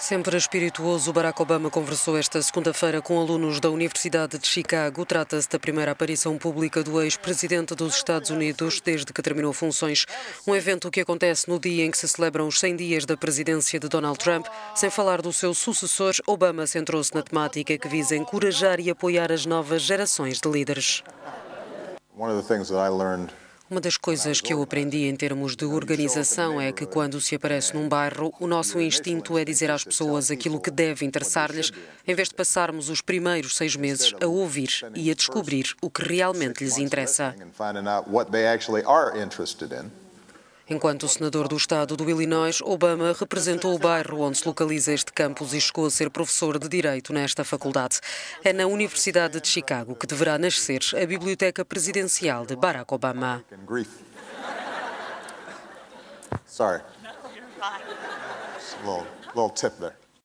Sempre espirituoso, Barack Obama conversou esta segunda-feira com alunos da Universidade de Chicago. Trata-se da primeira aparição pública do ex-presidente dos Estados Unidos desde que terminou funções. Um evento que acontece no dia em que se celebram os 100 dias da presidência de Donald Trump. Sem falar do seu sucessor, Obama centrou-se na temática que visa encorajar e apoiar as novas gerações de líderes. One of the things that I learned uma das coisas que eu aprendi em termos de organização é que quando se aparece num bairro, o nosso instinto é dizer às pessoas aquilo que deve interessar-lhes, em vez de passarmos os primeiros seis meses a ouvir e a descobrir o que realmente lhes interessa. Enquanto senador do estado do Illinois, Obama representou o bairro onde se localiza este campus e chegou a ser professor de Direito nesta faculdade. É na Universidade de Chicago que deverá nascer a Biblioteca Presidencial de Barack Obama. Sorry. a little, little tip there.